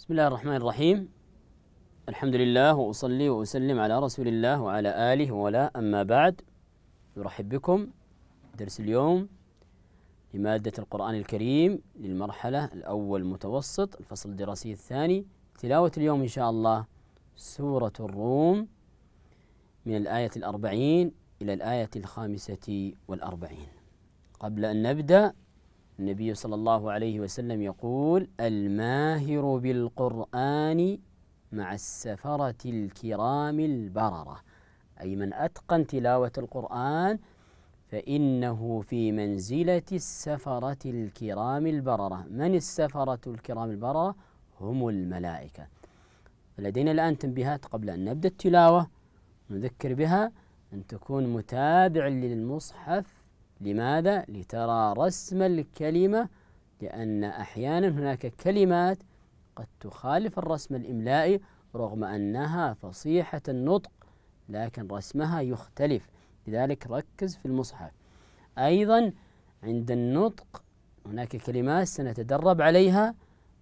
بسم الله الرحمن الرحيم الحمد لله وأصلي وأسلم على رسول الله وعلى آله ولا أما بعد نرحب بكم درس اليوم لمادة القرآن الكريم للمرحلة الأول متوسط الفصل الدراسي الثاني تلاوة اليوم إن شاء الله سورة الروم من الآية الأربعين إلى الآية الخامسة والأربعين قبل أن نبدأ النبي صلى الله عليه وسلم يقول الماهر بالقرآن مع السفرة الكرام البررة أي من أتقن تلاوة القرآن فإنه في منزلة السفرة الكرام البررة من السفرة الكرام البررة هم الملائكة لدينا الآن تنبيهات قبل أن نبدأ التلاوة نذكر بها أن تكون متابع للمصحف لماذا؟ لترى رسم الكلمة لأن أحيانا هناك كلمات قد تخالف الرسم الإملائي رغم أنها فصيحة النطق لكن رسمها يختلف لذلك ركز في المصحف أيضا عند النطق هناك كلمات سنتدرب عليها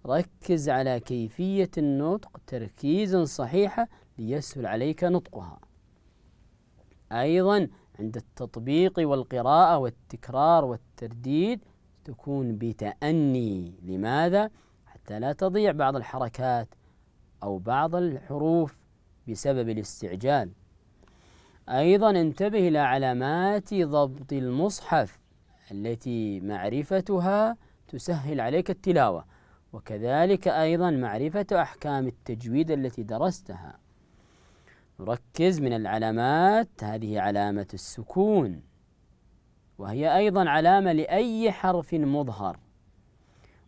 ركز على كيفية النطق تركيزا صحيحا ليسهل عليك نطقها أيضا عند التطبيق والقراءة والتكرار والترديد تكون بتأني لماذا؟ حتى لا تضيع بعض الحركات أو بعض الحروف بسبب الاستعجال أيضا انتبه إلى علامات ضبط المصحف التي معرفتها تسهل عليك التلاوة وكذلك أيضا معرفة أحكام التجويد التي درستها نركز من العلامات هذه علامة السكون وهي أيضا علامة لأي حرف مظهر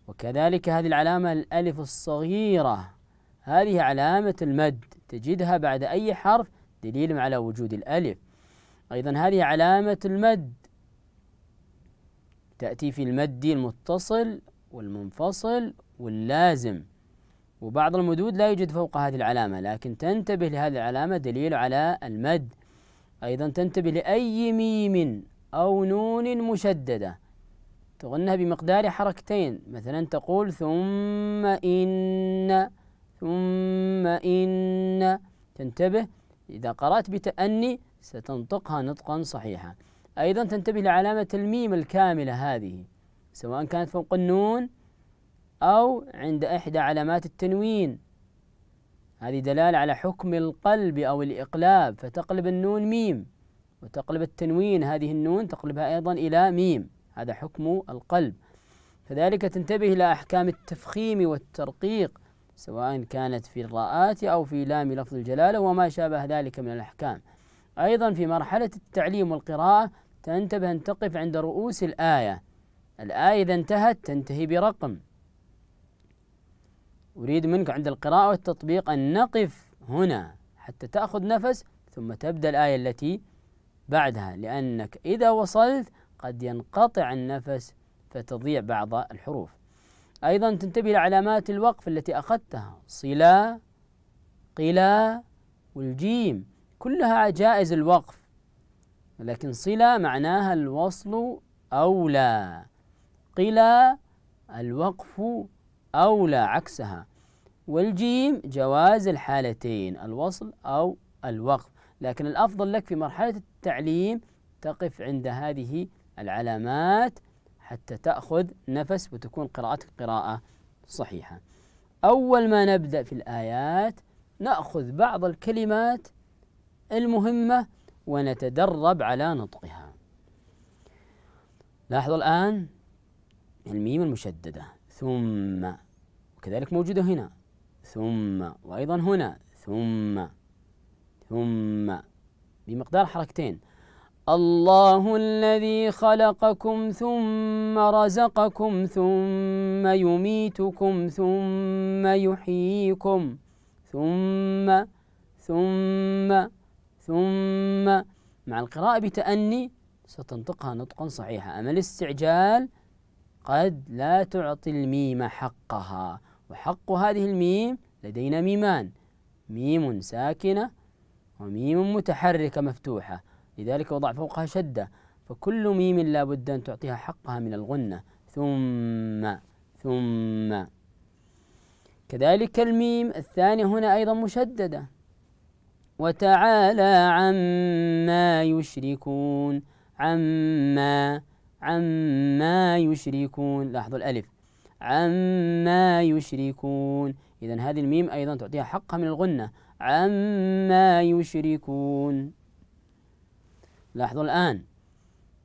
وكذلك هذه العلامة الألف الصغيرة هذه علامة المد تجدها بعد أي حرف دليل على وجود الألف أيضا هذه علامة المد تأتي في المد المتصل والمنفصل واللازم وبعض المدود لا يوجد فوق هذه العلامة لكن تنتبه لهذه العلامة دليل على المد أيضا تنتبه لأي ميم أو نون مشددة تغنها بمقدار حركتين مثلا تقول ثم إن ثم إن تنتبه إذا قرأت بتأني ستنطقها نطقا صحيحا أيضا تنتبه لعلامة الميم الكاملة هذه سواء كانت فوق النون أو عند إحدى علامات التنوين هذه دلالة على حكم القلب أو الإقلاب فتقلب النون ميم وتقلب التنوين هذه النون تقلبها أيضا إلى ميم هذا حكم القلب كذلك تنتبه إلى أحكام التفخيم والترقيق سواء كانت في الراءات أو في لام لفظ الجلالة وما شابه ذلك من الأحكام أيضا في مرحلة التعليم والقراءة تنتبه أن تقف عند رؤوس الآية الآية إذا انتهت تنتهي برقم أريد منك عند القراءة والتطبيق أن نقف هنا حتى تأخذ نفس ثم تبدأ الآية التي بعدها لأنك إذا وصلت قد ينقطع النفس فتضيع بعض الحروف أيضا تنتبه لعلامات الوقف التي أخذتها صلا قلا والجيم كلها جائز الوقف لكن صلا معناها الوصل أولى قلا الوقف أولى عكسها والجيم جواز الحالتين الوصل أو الوقف لكن الأفضل لك في مرحلة التعليم تقف عند هذه العلامات حتى تأخذ نفس وتكون قراءتك قراءة صحيحة أول ما نبدأ في الآيات نأخذ بعض الكلمات المهمة ونتدرب على نطقها لاحظوا الآن الميم المشددة ثم وكذلك موجودة هنا ثم وأيضا هنا ثم ثم بمقدار حركتين الله الذي خلقكم ثم رزقكم ثم يميتكم ثم يحييكم ثم ثم ثم مع القراءة بتأني ستنطقها نطقا صحيحا أما الاستعجال قد لا تعطي الميم حقها وحق هذه الميم لدينا ميمان ميم ساكنة وميم متحركة مفتوحة لذلك وضع فوقها شدة فكل ميم لا بد أن تعطيها حقها من الغنة ثم ثم كذلك الميم الثانية هنا أيضا مشددة وتعالى عما يشركون عما عما يشركون لاحظوا الألف عما يشركون إذا هذه الميم أيضا تعطيها حقها من الغنة عما يشركون لاحظوا الآن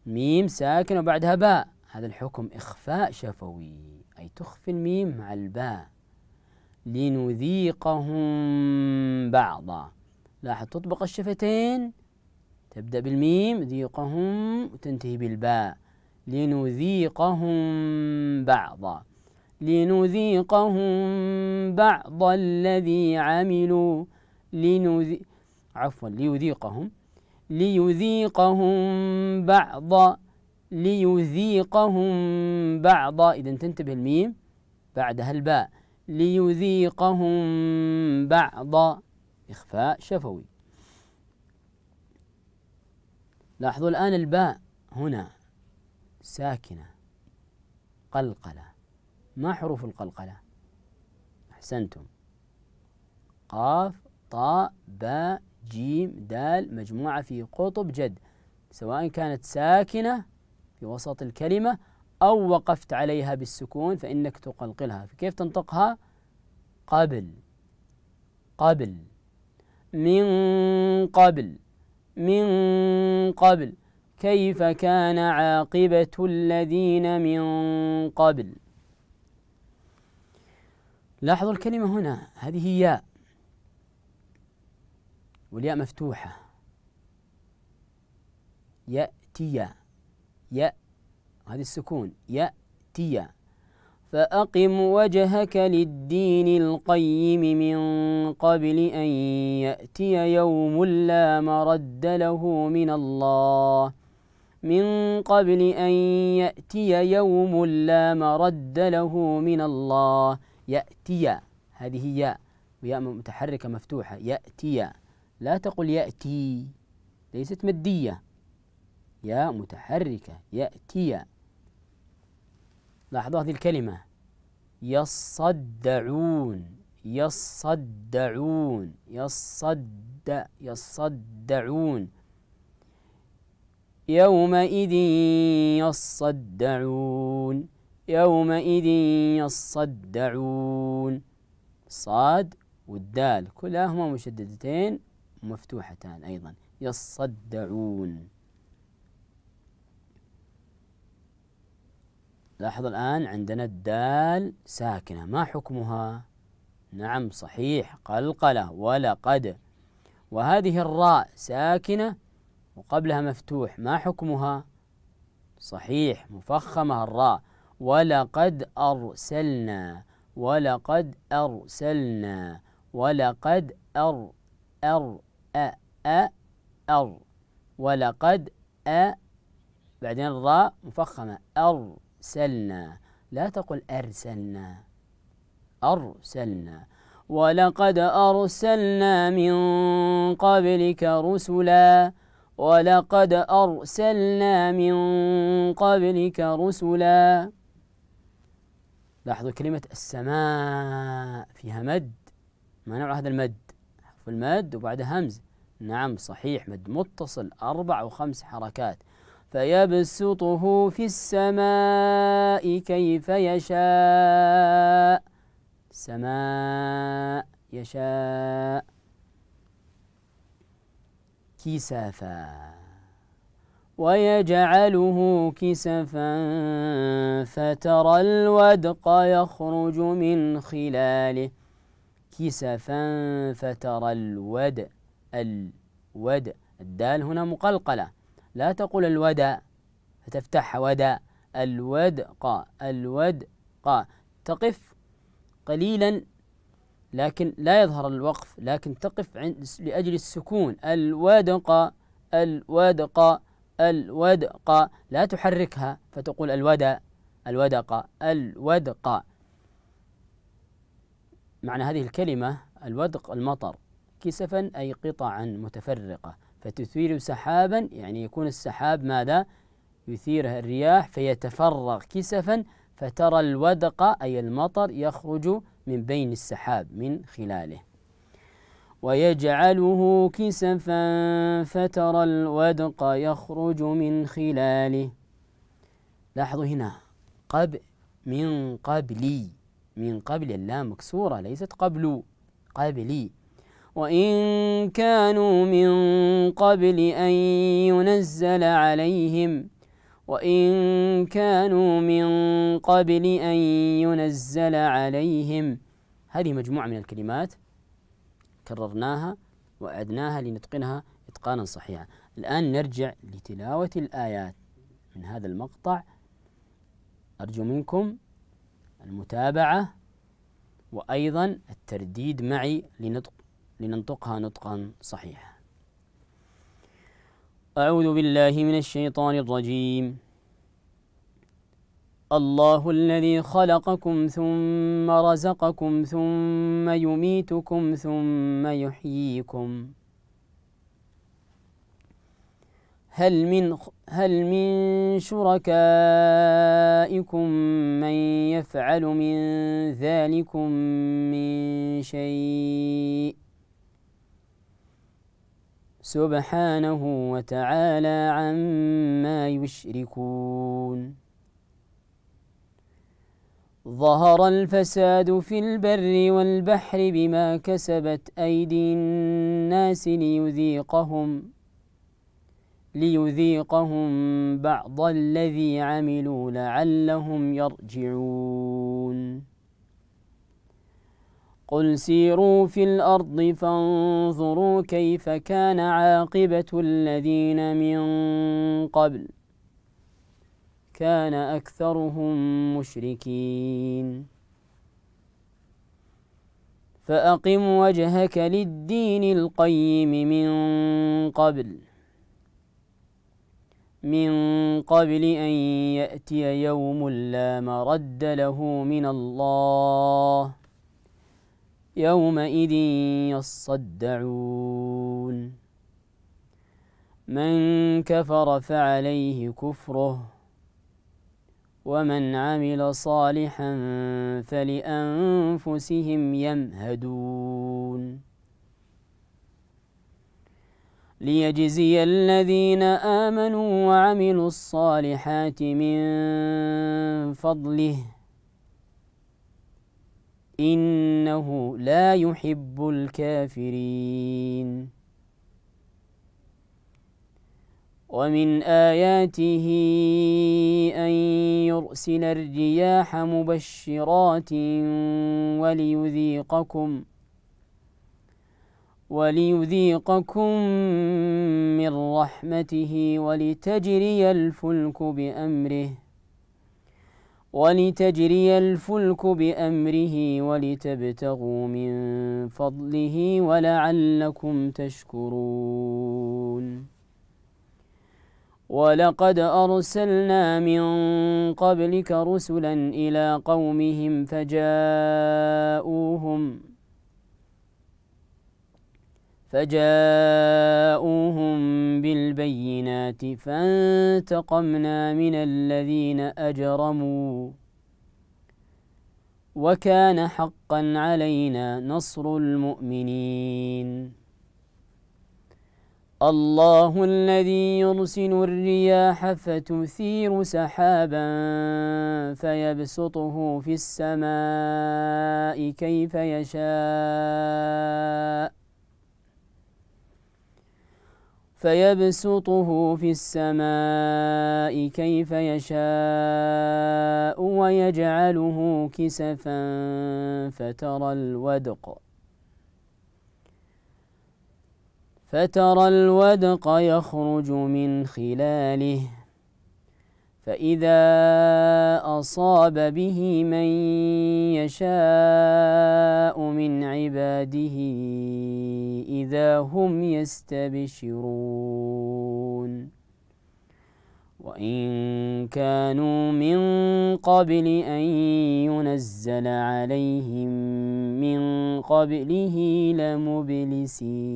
ميم ساكن وبعدها باء هذا الحكم إخفاء شفوي أي تخفي الميم مع الباء لنذيقهم بعضا لاحظ تطبق الشفتين تبدأ بالميم ذيقهم وتنتهي بالباء لنذيقهم بعضا لنذيقهم بعض الذي عملوا لنذي عفوا ليذيقهم ليذيقهم بعض ليذيقهم بعض إذا تنتبه الميم بعدها الباء ليذيقهم بعض إخفاء شفوي لاحظوا الآن الباء هنا ساكنة قلقلة ما حروف القلقلة أحسنتم قاف طاء باء جيم دال مجموعة في قطب جد سواء كانت ساكنة في وسط الكلمة أو وقفت عليها بالسكون فإنك تقلقلها فكيف تنطقها قبل قبل من قبل من قبل كيف كان عاقبة الذين من قبل لاحظوا الكلمة هنا هذه ياء والياء مفتوحة يأتي يأ هذه السكون يأتي فأقم وجهك للدين القيم من قبل أن يأتي يوم لا مرد له من الله من قبل أن يأتي يوم لا مرد له من الله يأتي هذه ياء وياء متحركة مفتوحة يأتي لا تقل يأتي ليست مدية ياء متحركة يأتي لاحظوا هذه الكلمة يصدعون يصدعون يصد يصدعون يومئذ يصدعون يومئذ يصدعون صاد والدال كلاهما مشددتين مفتوحتان أيضا يصدعون لاحظ الآن عندنا الدال ساكنة ما حكمها نعم صحيح قلقلة ولقد وهذه الراء ساكنة وقبلها مفتوح ما حكمها صحيح مفخمة الراء ولقد أرسلنا ولقد أرسلنا ولقد أر أر أ أ أر ولقد أ بعدين الراء مفخمة أرسلنا لا تقل أرسلنا أرسلنا ولقد أرسلنا من قبلك رسلا ولقد أرسلنا من قبلك رسلا لاحظوا كلمة السماء فيها مد ما نوع هذا المد حرف المد وبعدها همز نعم صحيح مد متصل أربع وخمس حركات فيبسطه في السماء كيف يشاء سماء يشاء كسافا ويجعله كسفا فترى الودق يخرج من خلاله كسفا فترى الود الود الدال هنا مقلقلة لا تقول الودا فتفتحها ودا الودق الودق تقف قليلا لكن لا يظهر الوقف لكن تقف عند لأجل السكون الودق الودق الودق لا تحركها فتقول الودا الودق الودق معنى هذه الكلمة الودق المطر كسفا أي قطعا متفرقة فتثير سحابا يعني يكون السحاب ماذا يثيره الرياح فيتفرغ كسفا فترى الودق أي المطر يخرج من بين السحاب من خلاله ويجعله كسفا فترى الودق يخرج من خلاله لاحظوا هنا قب من قبلي من قبل اللام مكسورة ليست قبل قبلي وإن كانوا من قبل أن ينزل عليهم وإن كانوا من قبل أن ينزل عليهم هذه مجموعة من الكلمات كررناها وأعدناها لنتقنها إتقانا صحيحا الآن نرجع لتلاوة الآيات من هذا المقطع أرجو منكم المتابعة وأيضا الترديد معي لنطق لننطقها نطقا صحيحا أعوذ بالله من الشيطان الرجيم الله الذي خلقكم ثم رزقكم ثم يميتكم ثم يحييكم هل من هل من شركائكم من يفعل من ذلكم من شيء سبحانه وتعالى عما يشركون ظهر الفساد في البر والبحر بما كسبت أيدي الناس ليذيقهم ليذيقهم بعض الذي عملوا لعلهم يرجعون قل سيروا في الأرض فانظروا كيف كان عاقبة الذين من قبل ۖ كان أكثرهم مشركين فأقم وجهك للدين القيم من قبل من قبل أن يأتي يوم لا مرد له من الله يومئذ يصدعون من كفر فعليه كفره ومن عمل صالحا فلأنفسهم يمهدون ليجزي الذين آمنوا وعملوا الصالحات من فضله إنه لا يحب الكافرين ومن آياته أن يرسل الرياح مبشرات وليذيقكم وليذيقكم من رحمته ولتجري الفلك بأمره ولتجري الفلك بأمره ولتبتغوا من فضله ولعلكم تشكرون ولقد أرسلنا من قبلك رسلا إلى قومهم فجاءوهم فجاءوهم بالبينات فانتقمنا من الذين أجرموا وكان حقا علينا نصر المؤمنين الله الذي يرسل الرياح فتثير سحابا فيبسطه في السماء كيف يشاء فيبسطه في السماء كيف يشاء ويجعله كسفا فترى الودق فترى الودق يخرج من خلاله فإذا أصاب به من يشاء من عباده إذا هم يستبشرون وإن كانوا من قبل أن ينزل عليهم من قبله لمبلسين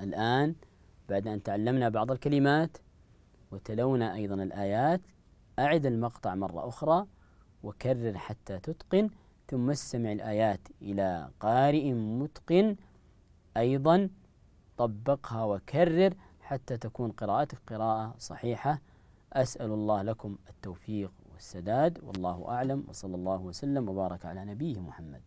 الآن بعد أن تعلمنا بعض الكلمات وتلونا أيضا الآيات أعد المقطع مرة أخرى وكرر حتى تتقن ثم استمع الآيات إلى قارئ متقن أيضا طبقها وكرر حتى تكون قراءتك قراءة صحيحة أسأل الله لكم التوفيق والسداد والله أعلم وصلى الله وسلم وبارك على نبيه محمد